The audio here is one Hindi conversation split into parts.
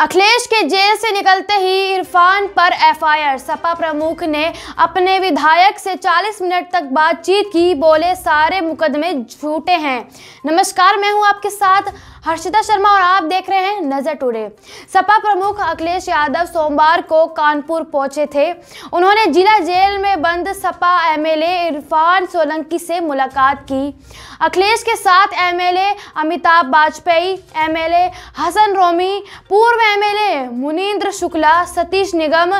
अखिलेश के जेल से निकलते ही इरफान पर एफआईआर सपा प्रमुख ने अपने विधायक से 40 मिनट तक बातचीत की बोले सारे मुकदमे झूठे हैं नमस्कार मैं हूं आपके साथ हर्षिता शर्मा और आप देख रहे हैं नजर टुडे सपा प्रमुख अखिलेश यादव सोमवार को कानपुर पहुंचे थे उन्होंने जिला जेल में बंद सपा एमएलए इरफान सोलंकी से मुलाकात की अखिलेश के साथ एमएलए अमिताभ वाजपेयी एमएलए हसन रोमी पूर्व एमएलए मुनीन्द्र शुक्ला सतीश निगम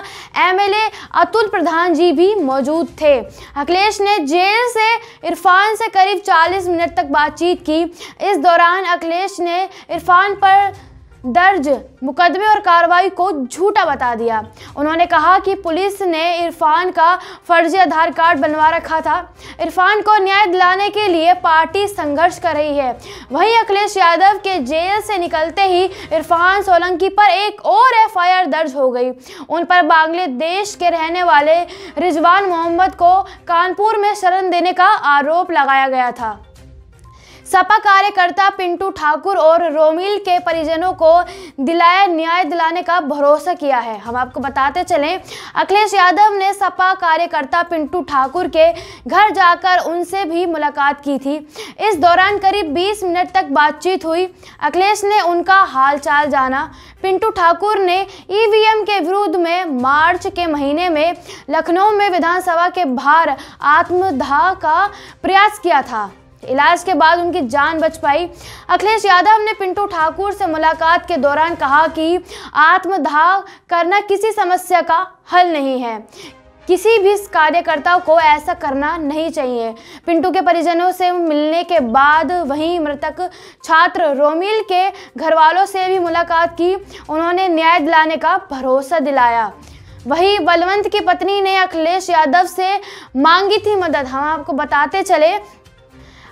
एमएलए अतुल प्रधान जी भी मौजूद थे अखिलेश ने जेल से इरफान से करीब चालीस मिनट तक बातचीत की इस दौरान अखिलेश ने ने इरफान पर दर्ज मुकदमे और कार्रवाई को झूठा बता दिया उन्होंने कहा कि पुलिस ने इरफान का फर्जी आधार कार्ड बनवा रखा था इरफान को न्याय दिलाने के लिए पार्टी संघर्ष कर रही है वहीं अखिलेश यादव के जेल से निकलते ही इरफान सोलंकी पर एक और एफआईआर दर्ज हो गई उन पर बांग्लादेश के रहने वाले रिजवान मोहम्मद को कानपुर में शरण देने का आरोप लगाया गया था सपा कार्यकर्ता पिंटू ठाकुर और रोमिल के परिजनों को दिलाए न्याय दिलाने का भरोसा किया है हम आपको बताते चलें अखिलेश यादव ने सपा कार्यकर्ता पिंटू ठाकुर के घर जाकर उनसे भी मुलाकात की थी इस दौरान करीब 20 मिनट तक बातचीत हुई अखिलेश ने उनका हालचाल जाना पिंटू ठाकुर ने ईवीएम के विरुद्ध में मार्च के महीने में लखनऊ में विधानसभा के बाहर आत्मदाह का प्रयास किया था इलाज के बाद उनकी जान बच पाई अखिलेश यादव ने पिंटू ठाकुर से मुलाकात के दौरान कहा कि आत्मदाह करना किसी समस्या का हल नहीं है किसी भी कार्यकर्ता को ऐसा करना नहीं चाहिए पिंटू के परिजनों से मिलने के बाद वहीं मृतक छात्र रोमिल के घर वालों से भी मुलाकात की उन्होंने न्याय दिलाने का भरोसा दिलाया वहीं बलवंत की पत्नी ने अखिलेश यादव से मांगी थी मदद हम आपको बताते चले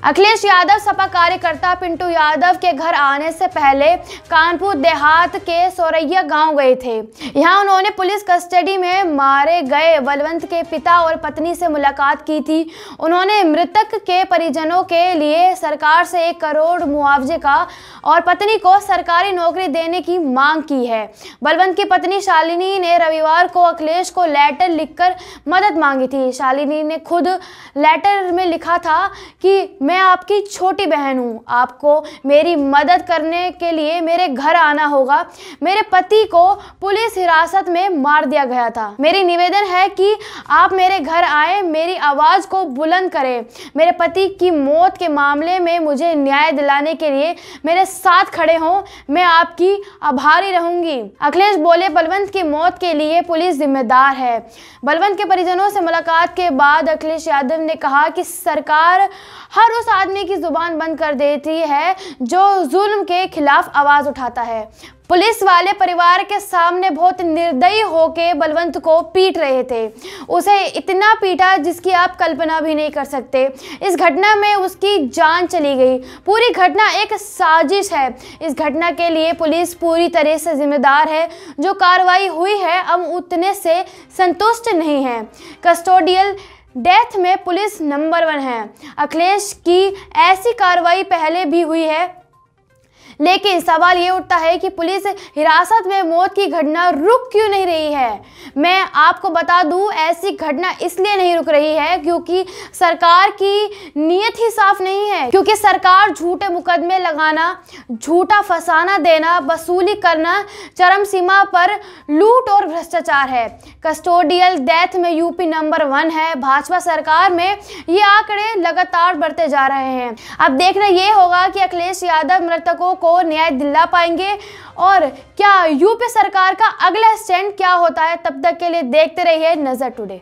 अखिलेश यादव सपा कार्यकर्ता पिंटू यादव के घर आने से पहले कानपुर देहात के सोरैया गांव गए थे यहां उन्होंने पुलिस कस्टडी में मारे गए बलवंत के पिता और पत्नी से मुलाकात की थी उन्होंने मृतक के परिजनों के लिए सरकार से एक करोड़ मुआवजे का और पत्नी को सरकारी नौकरी देने की मांग की है बलवंत की पत्नी शालिनी ने रविवार को अखिलेश को लेटर लिखकर मदद मांगी थी शालिनी ने खुद लेटर में लिखा था कि मैं आपकी छोटी बहन हूँ आपको मेरी मदद करने के लिए मेरे घर आना होगा मेरे पति को पुलिस हिरासत में मार दिया गया था मेरी निवेदन है कि आप मेरे घर आए मेरी आवाज़ को बुलंद करें मेरे पति की मौत के मामले में मुझे न्याय दिलाने के लिए मेरे साथ खड़े हों मैं आपकी आभारी रहूंगी अखिलेश बोले बलवंत की मौत के लिए पुलिस जिम्मेदार है बलवंत के परिजनों से मुलाकात के बाद अखिलेश यादव ने कहा कि सरकार हर उस आदमी की ज़ुबान बंद कर देती है जो जुल्म के खिलाफ आवाज़ उठाता है पुलिस वाले परिवार के सामने बहुत निर्दयी होकर बलवंत को पीट रहे थे उसे इतना पीटा जिसकी आप कल्पना भी नहीं कर सकते इस घटना में उसकी जान चली गई पूरी घटना एक साजिश है इस घटना के लिए पुलिस पूरी तरह से जिम्मेदार है जो कार्रवाई हुई है हम उतने से संतुष्ट नहीं हैं कस्टोडियल डेथ में पुलिस नंबर वन है अखिलेश की ऐसी कार्रवाई पहले भी हुई है लेकिन सवाल ये उठता है कि पुलिस हिरासत में मौत की घटना रुक क्यों नहीं रही है मैं आपको बता दूं ऐसी घटना इसलिए नहीं रुक रही है क्योंकि सरकार की नीयत ही साफ नहीं है क्योंकि सरकार झूठे मुकदमे लगाना झूठा फसाना देना वसूली करना चरम सीमा पर लूट और भ्रष्टाचार है कस्टोडियल डेथ में यूपी नंबर वन है भाजपा सरकार में ये आंकड़े लगातार बढ़ते जा रहे हैं अब देखना यह होगा कि अखिलेश यादव मृतकों को को न्याय दिला पाएंगे और क्या यूपी सरकार का अगला स्टैंड क्या होता है तब तक के लिए देखते रहिए नज़र टुडे